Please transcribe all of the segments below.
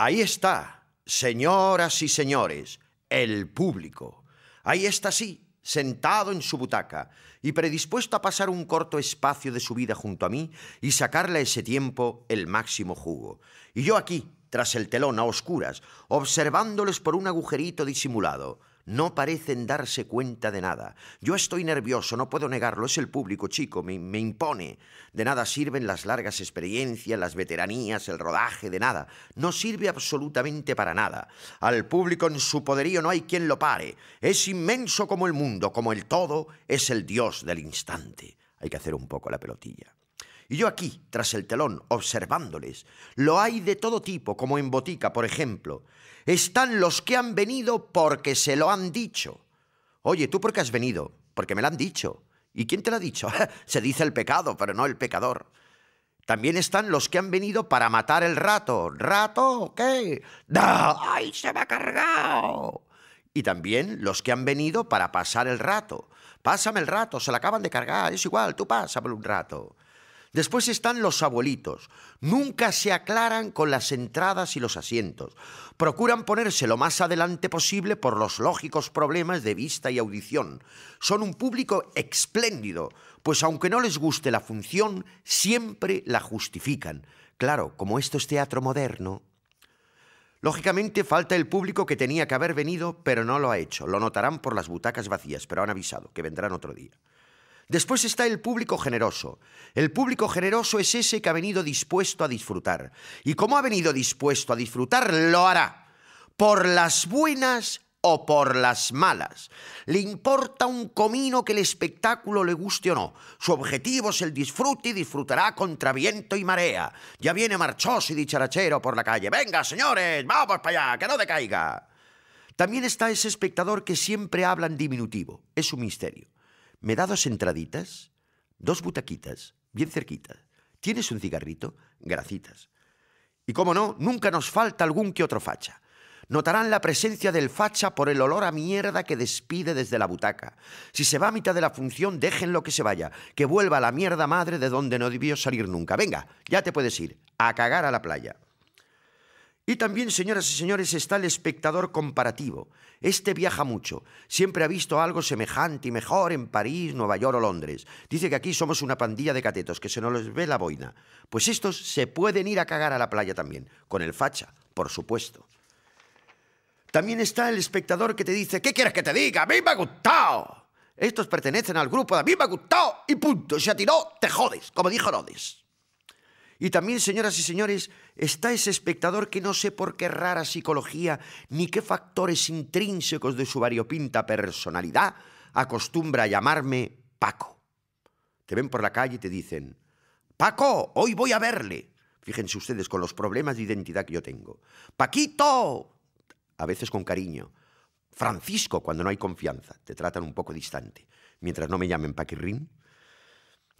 Ahí está, señoras y señores, el público. Ahí está sí, sentado en su butaca y predispuesto a pasar un corto espacio de su vida junto a mí y sacarle a ese tiempo el máximo jugo. Y yo aquí, tras el telón a oscuras, observándoles por un agujerito disimulado. No parecen darse cuenta de nada. Yo estoy nervioso, no puedo negarlo, es el público, chico, me, impone. De nada sirven las largas experiencias, las veteranías, el rodaje, de nada. No sirve absolutamente para nada. Al público en su poderío no hay quien lo pare. Es inmenso como el mundo, como el todo, es el Dios del instante. Hay que hacer un poco la pelotilla. Y yo aquí, tras el telón, observándoles, lo hay de todo tipo, como en botica, por ejemplo están los que han venido porque se lo han dicho. Oye, ¿tú por qué has venido? Porque me lo han dicho. ¿Y quién te lo ha dicho? se dice el pecado, pero no el pecador. También están los que han venido para matar el rato. ¿Rato? ¿Qué? ¡Ay, se me ha cargado! Y también los que han venido para pasar el rato. Pásame el rato, se lo acaban de cargar, es igual, tú pásame un rato. Después están los abuelitos. Nunca se aclaran con las entradas y los asientos. Procuran ponerse lo más adelante posible por los lógicos problemas de vista y audición. Son un público espléndido, pues aunque no les guste la función, siempre la justifican. Claro, como esto es teatro moderno, Lógicamente falta el público que tenía que haber venido, pero no lo ha hecho. Lo notarán por las butacas vacías, pero han avisado que vendrán otro día. Después está el público generoso. El público generoso es ese que ha venido dispuesto a disfrutar. Y como ha venido dispuesto a disfrutar, lo hará. Por las buenas o por las malas. Le importa un comino que el espectáculo le guste o no. Su objetivo es el disfrute y disfrutará contra viento y marea. Ya viene marchoso y dicharachero por la calle. Venga, señores, vamos para allá, que no decaiga. También está ese espectador que siempre habla en diminutivo. Es un misterio. Me da dos entraditas, dos butaquitas, bien cerquitas. ¿Tienes un cigarrito? Gracitas. Y como no, nunca nos falta algún que otro facha. Notarán la presencia del facha por el olor a mierda que despide desde la butaca. Si se va a mitad de la función, déjenlo que se vaya, que vuelva la mierda madre de donde no debió salir nunca. Venga, ya te puedes ir, a cagar a la playa. Y también, señoras y señores, está el espectador comparativo. Este viaja mucho, siempre ha visto algo semejante y mejor en París, Nueva York o Londres. Dice que aquí somos una pandilla de catetos, que se nos les ve la boina. Pues estos se pueden ir a cagar a la playa también, con el facha, por supuesto. También está el espectador que te dice, ¿qué quieres que te diga? ¡A mí me ha gustado! Estos pertenecen al grupo de ¡A mí me ha gustado! Y punto, se atiró, te jodes, como dijo Lodes. Y también, señoras y señores, está ese espectador que no sé por qué rara psicología ni qué factores intrínsecos de su variopinta personalidad acostumbra a llamarme Paco. Te ven por la calle y te dicen, Paco, hoy voy a verle. Fíjense ustedes con los problemas de identidad que yo tengo. Paquito, a veces con cariño. Francisco, cuando no hay confianza, te tratan un poco distante. Mientras no me llamen Paquirrín,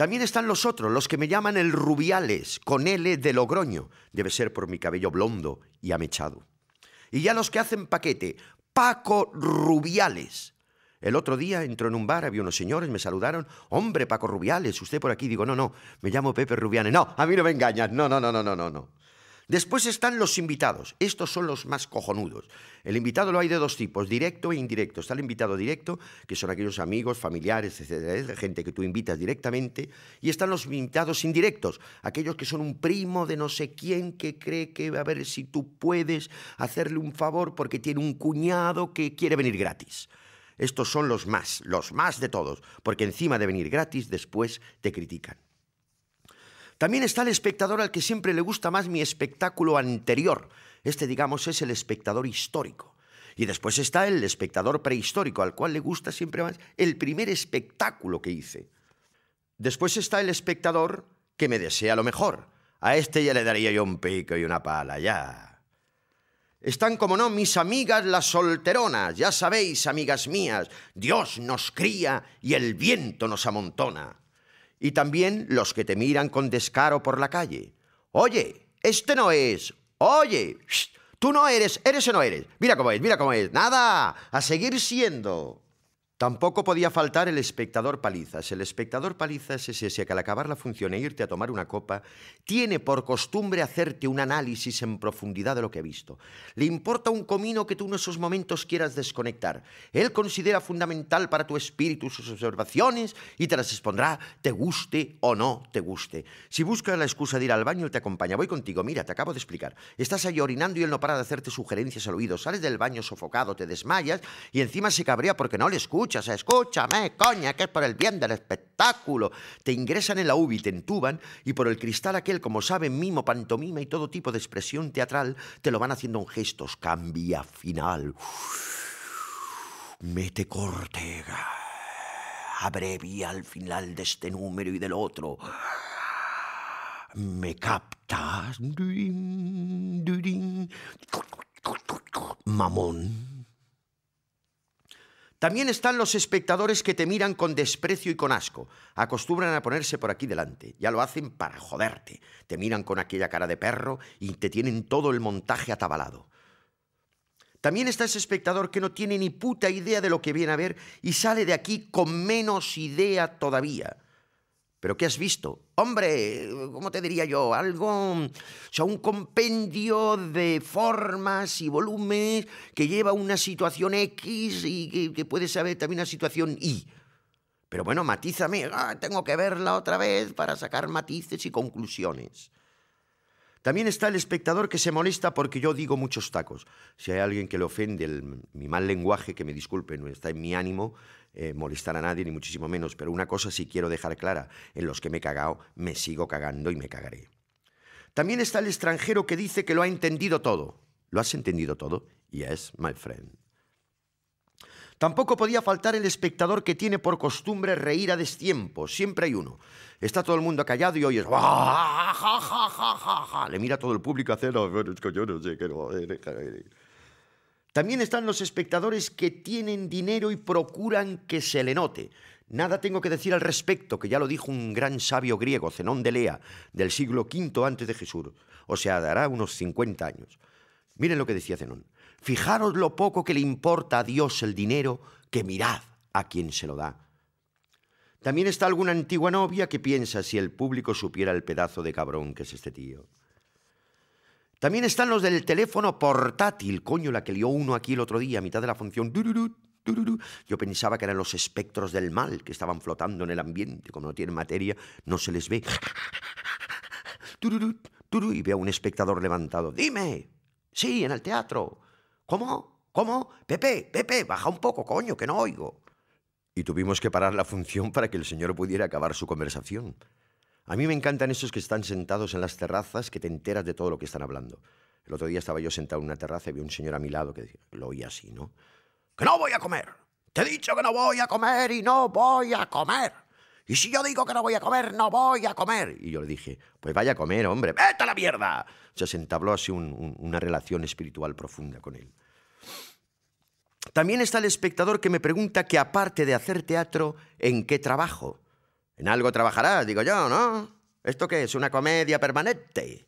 también están los otros, los que me llaman el Rubiales, con L de Logroño. Debe ser por mi cabello blondo y amechado. Y ya los que hacen paquete, Paco Rubiales. El otro día entró en un bar, había unos señores, me saludaron. Hombre, Paco Rubiales, usted por aquí. Digo, no, no, me llamo Pepe Rubiales, No, a mí no me engañas. No, no, no, no, no, no. Después están los invitados. Estos son los más cojonudos. El invitado lo hay de dos tipos, directo e indirecto. Está el invitado directo, que son aquellos amigos, familiares, etcétera, gente que tú invitas directamente. Y están los invitados indirectos, aquellos que son un primo de no sé quién que cree que va a ver si tú puedes hacerle un favor porque tiene un cuñado que quiere venir gratis. Estos son los más, los más de todos, porque encima de venir gratis después te critican. También está el espectador al que siempre le gusta más mi espectáculo anterior. Este, digamos, es el espectador histórico. Y después está el espectador prehistórico, al cual le gusta siempre más el primer espectáculo que hice. Después está el espectador que me desea lo mejor. A este ya le daría yo un pico y una pala, ya. Están, como no, mis amigas las solteronas, ya sabéis, amigas mías, Dios nos cría y el viento nos amontona y también los que te miran con descaro por la calle. Oye, este no es. Oye, tú no eres, eres o no eres. Mira cómo es, mira cómo es. Nada, a seguir siendo. Tampoco podía faltar el espectador palizas. El espectador palizas es ese que al acabar la función e irte a tomar una copa, tiene por costumbre hacerte un análisis en profundidad de lo que ha visto. Le importa un comino que tú en esos momentos quieras desconectar. Él considera fundamental para tu espíritu sus observaciones y te las expondrá, te guste o no te guste. Si busca la excusa de ir al baño, él te acompaña. Voy contigo, mira, te acabo de explicar. Estás ahí orinando y él no para de hacerte sugerencias al oído. Sales del baño sofocado, te desmayas y encima se cabrea porque no le escuchas escuchas, escúchame, coña, que es por el bien del espectáculo. Te ingresan en la UBI, te entuban y por el cristal aquel, como saben, mimo, pantomima y todo tipo de expresión teatral, te lo van haciendo en gestos. Cambia final. Mete cortega. Abrevia al final de este número y del otro. Me captas. Mamón. También están los espectadores que te miran con desprecio y con asco. Acostumbran a ponerse por aquí delante. Ya lo hacen para joderte. Te miran con aquella cara de perro y te tienen todo el montaje atabalado. También está ese espectador que no tiene ni puta idea de lo que viene a ver y sale de aquí con menos idea todavía. ¿Pero qué has visto? Hombre, ¿cómo te diría yo? Algo, o sea, un compendio de formas y volúmenes que lleva una situación X y que, puede saber también una situación Y. Pero bueno, matízame, ah, tengo que verla otra vez para sacar matices y conclusiones. También está el espectador que se molesta porque yo digo muchos tacos. Si hay alguien que le ofende mi mal lenguaje, que me disculpe, no está en mi ánimo eh, molestar a nadie, ni muchísimo menos. Pero una cosa sí quiero dejar clara, en los que me he cagado, me sigo cagando y me cagaré. También está el extranjero que dice que lo ha entendido todo. ¿Lo has entendido todo? es my friend. Tampoco podía faltar el espectador que tiene por costumbre reír a destiempo. Siempre hay uno. Está todo el mundo callado y oyes... Le mira todo el público a hacer... También están los espectadores que tienen dinero y procuran que se le note. Nada tengo que decir al respecto, que ya lo dijo un gran sabio griego, Zenón de Lea, del siglo V antes de Jesús, o sea, dará unos 50 años. Miren lo que decía Zenón. Fijaros lo poco que le importa a Dios el dinero, que mirad a quien se lo da. También está alguna antigua novia que piensa si el público supiera el pedazo de cabrón que es este tío. También están los del teléfono portátil, coño, la que lió uno aquí el otro día a mitad de la función. Yo pensaba que eran los espectros del mal que estaban flotando en el ambiente. Como no tienen materia, no se les ve. Y ve a un espectador levantado. Dime. Sí, en el teatro. ¿Cómo? ¿Cómo? Pepe, Pepe, baja un poco, coño, que no oigo. Y tuvimos que parar la función para que el señor pudiera acabar su conversación. A mí me encantan esos que están sentados en las terrazas que te enteras de todo lo que están hablando. El otro día estaba yo sentado en una terraza y vi a un señor a mi lado que lo oía así, ¿no? Que no voy a comer. Te he dicho que no voy a comer y no voy a comer. Y si yo digo que no voy a comer, no voy a comer. Y yo le dije, pues vaya a comer, hombre, vete a la mierda. se entabló así una relación espiritual profunda con él. También está el espectador que me pregunta que aparte de hacer teatro, ¿en qué trabajo? En algo trabajarás, digo yo, ¿no? ¿Esto qué es? ¿Una comedia permanente?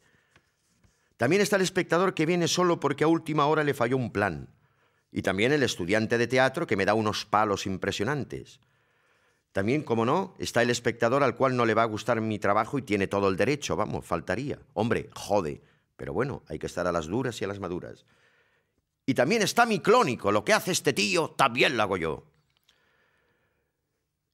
También está el espectador que viene solo porque a última hora le falló un plan. Y también el estudiante de teatro que me da unos palos impresionantes. También, como no, está el espectador al cual no le va a gustar mi trabajo y tiene todo el derecho, vamos, faltaría. Hombre, jode. Pero bueno, hay que estar a las duras y a las maduras. Y también está mi clónico, lo que hace este tío también lo hago yo.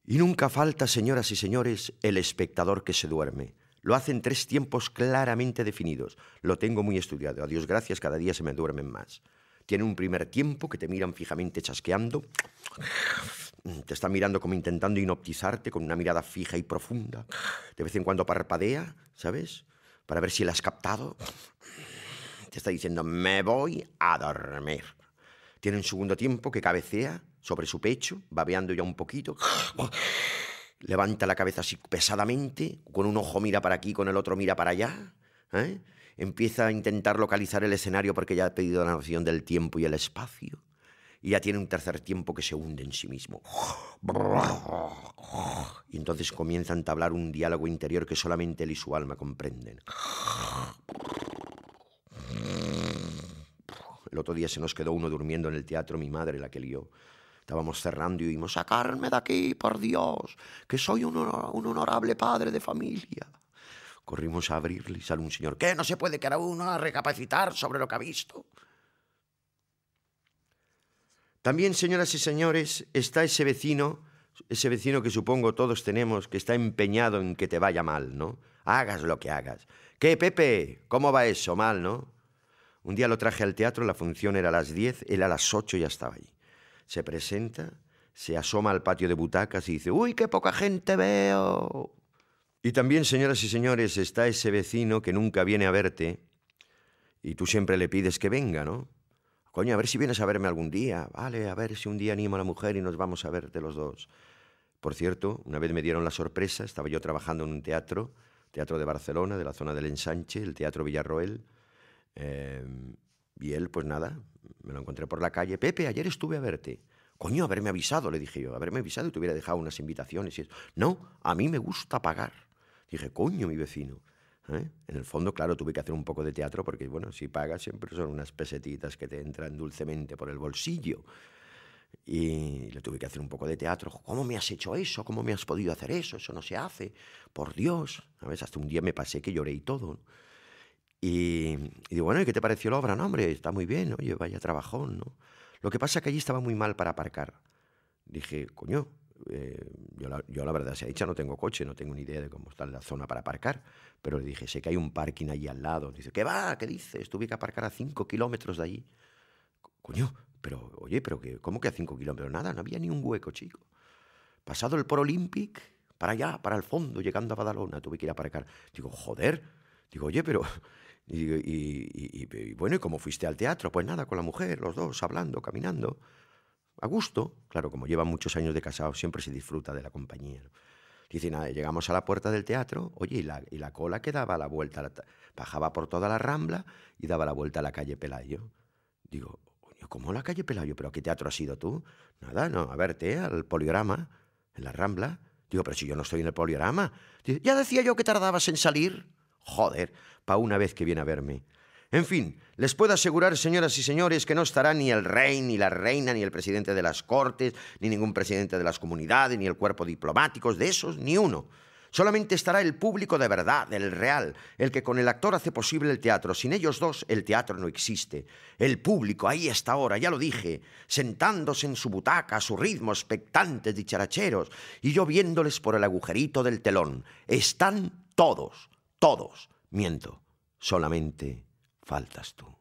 Y nunca falta, señoras y señores, el espectador que se duerme. Lo hacen tres tiempos claramente definidos. Lo tengo muy estudiado. A Dios gracias, cada día se me duermen más. Tiene un primer tiempo que te miran fijamente chasqueando. Mm, te está mirando como intentando inoptizarte con una mirada fija y profunda. De vez en cuando parpadea, ¿sabes? Para ver si la has captado. Te está diciendo, me voy a dormir. Tiene un segundo tiempo que cabecea sobre su pecho, babeando ya un poquito. Levanta la cabeza así pesadamente, con un ojo mira para aquí, con el otro mira para allá. ¿eh? Empieza a intentar localizar el escenario porque ya ha pedido la noción del tiempo y el espacio y ya tiene un tercer tiempo que se hunde en sí mismo. Y entonces comienza a entablar un diálogo interior que solamente él y su alma comprenden. El otro día se nos quedó uno durmiendo en el teatro, mi madre la que lió. Estábamos cerrando y oímos, sacarme de aquí, por Dios, que soy un, honorable padre de familia. Corrimos a abrirle y sale un señor. ¿Qué? ¿No se puede quedar uno a recapacitar sobre lo que ha visto? También, señoras y señores, está ese vecino, ese vecino que supongo todos tenemos, que está empeñado en que te vaya mal, ¿no? Hagas lo que hagas. ¿Qué, Pepe? ¿Cómo va eso? Mal, ¿no? Un día lo traje al teatro, la función era a las 10, él a las 8 ya estaba allí. Se presenta, se asoma al patio de butacas y dice, ¡Uy, qué poca gente veo! Y también, señoras y señores, está ese vecino que nunca viene a verte y tú siempre le pides que venga, ¿no? Coño, a ver si vienes a verme algún día. Vale, a ver si un día animo a la mujer y nos vamos a ver de los dos. Por cierto, una vez me dieron la sorpresa, estaba yo trabajando en un teatro, teatro de Barcelona, de la zona del Ensanche, el Teatro Villarroel. Em, y él, pues nada, me lo encontré por la calle. Pepe, ayer estuve a verte. Coño, haberme avisado, le dije yo, haberme avisado y te hubiera dejado unas invitaciones. Y No, a mí me gusta pagar. Dije, coño, mi vecino. ¿eh? En el fondo, claro, tuve que hacer un poco de teatro porque, bueno, si pagas siempre son unas pesetitas que te entran dulcemente por el bolsillo. Y le tuve que hacer un poco de teatro. ¿Cómo me has hecho eso? ¿Cómo me has podido hacer eso? Eso no se hace. Por Dios. a veces Hasta un día me pasé que lloré y todo. Y, y digo, bueno, ¿y qué te pareció la obra? No, hombre, está muy bien, oye, vaya trabajón, ¿no? Lo que pasa es que allí estaba muy mal para aparcar. Dije, coño, eh, yo, la, verdad sea ha no tengo coche, no tengo ni idea de cómo está la zona para aparcar, pero le dije, sé que hay un parking allí al lado. Dice, ¿qué va? ¿Qué dices? Tuve que aparcar a 5 kilómetros de allí. Coño, pero oye, pero que, ¿cómo que a 5 kilómetros? Nada, no había ni un hueco, chico. Pasado el por Olympic, para allá, para el fondo, llegando a Badalona, tuve que ir a aparcar. Digo, joder. Digo, oye, pero... Y, y, bueno, ¿y cómo fuiste al teatro? Pues nada, con la mujer, los dos, hablando, caminando a gusto, claro, como lleva muchos años de casado, siempre se disfruta de la compañía. Dice, nada, llegamos a la puerta del teatro, oye, y la, cola que daba la vuelta, bajaba por toda la rambla y daba la vuelta a la calle Pelayo. Digo, ¿cómo la calle Pelayo? ¿Pero qué teatro has sido tú? Nada, no, a verte al poliorama, en la rambla. Digo, pero si yo no estoy en el poliorama. ya decía yo que tardabas en salir. Joder, pa' una vez que viene a verme. En fin, les puedo asegurar, señoras y señores, que no estará ni el rey, ni la reina, ni el presidente de las Cortes, ni ningún presidente de las comunidades, ni el cuerpo diplomático, de esos ni uno. Solamente estará el público de verdad, el real, el que con el actor hace posible el teatro. Sin ellos dos, el teatro no existe. El público, ahí hasta ahora, ya lo dije, sentándose en su butaca, a su ritmo, expectantes, dicharacheros, y yo viéndoles por el agujerito del telón. Están todos, todos, miento, solamente faltas tú.